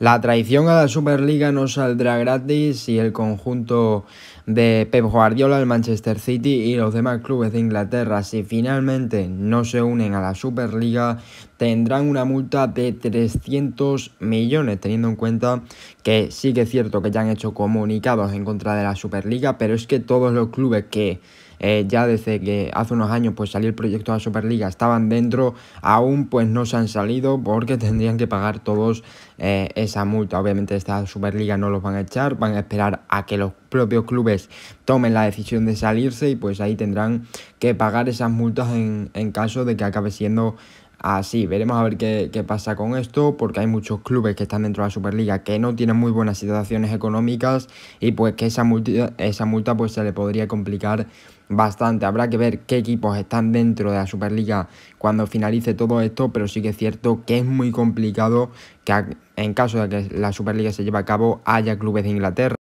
La traición a la Superliga no saldrá gratis y el conjunto de Pep Guardiola, el Manchester City y los demás clubes de Inglaterra, si finalmente no se unen a la Superliga, tendrán una multa de 300 millones, teniendo en cuenta que sí que es cierto que ya han hecho comunicados en contra de la Superliga, pero es que todos los clubes que eh, ya desde que hace unos años pues salió el proyecto de la Superliga estaban dentro, aún pues no se han salido porque tendrían que pagar todos eh, esa multa. Obviamente esta Superliga no los van a echar, van a esperar a que los propios clubes tomen la decisión de salirse y pues ahí tendrán que pagar esas multas en, en caso de que acabe siendo así. Ah, veremos a ver qué, qué, pasa con esto, porque hay muchos clubes que están dentro de la Superliga que no tienen muy buenas situaciones económicas y pues que esa multa, esa multa pues se le podría complicar bastante. Habrá que ver qué equipos están dentro de la Superliga cuando finalice todo esto, pero sí que es cierto que es muy complicado que en caso de que la Superliga se lleve a cabo haya clubes de Inglaterra.